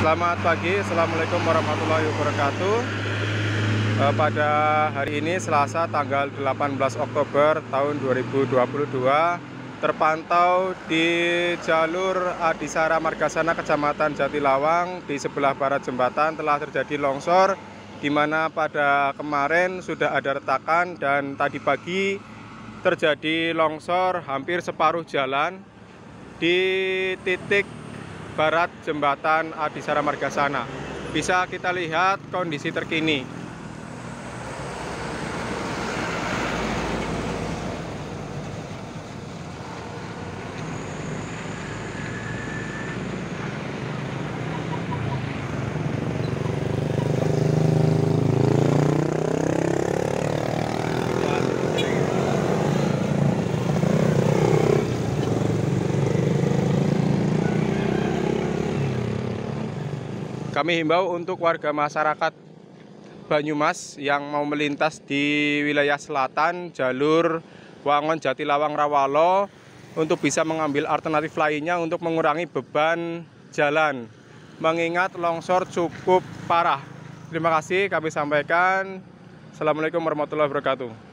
Selamat pagi, Assalamualaikum warahmatullahi wabarakatuh eh, Pada hari ini Selasa tanggal 18 Oktober tahun 2022 Terpantau di jalur Adisara Margasana Kecamatan Jatilawang Di sebelah barat jembatan telah terjadi longsor di mana pada kemarin sudah ada retakan dan tadi pagi terjadi longsor hampir separuh jalan di titik barat jembatan Adisara Margasana. Bisa kita lihat kondisi terkini. Kami himbau untuk warga masyarakat Banyumas yang mau melintas di wilayah selatan jalur Wangon Jatilawang Rawalo untuk bisa mengambil alternatif lainnya untuk mengurangi beban jalan mengingat longsor cukup parah. Terima kasih kami sampaikan. Assalamualaikum warahmatullahi wabarakatuh.